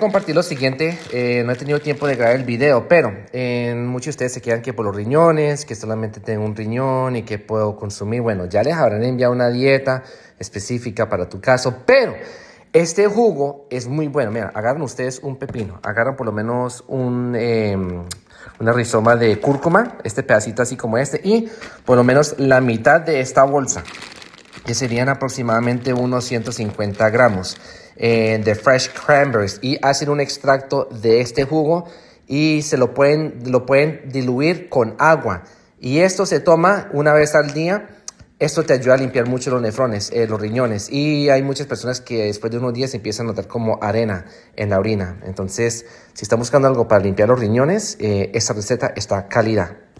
compartir lo siguiente, eh, no he tenido tiempo de grabar el video, pero muchos de ustedes se quedan que por los riñones, que solamente tengo un riñón y que puedo consumir. Bueno, ya les habrán enviado una dieta específica para tu caso, pero este jugo es muy bueno. Mira, agarran ustedes un pepino, agarran por lo menos un, em, una rizoma de cúrcuma, este pedacito así como este, y por lo menos la mitad de esta bolsa que serían aproximadamente unos 150 gramos eh, de fresh cranberries y hacen un extracto de este jugo y se lo pueden, diluir con agua. Y esto se toma una vez al día. Esto te ayuda a limpiar mucho los nefrones, eh, los riñones. Y hay muchas personas que después de unos días empiezan a notar como arena en la orina. Entonces, si están buscando algo para limpiar los riñones, eh, esta receta está cálida.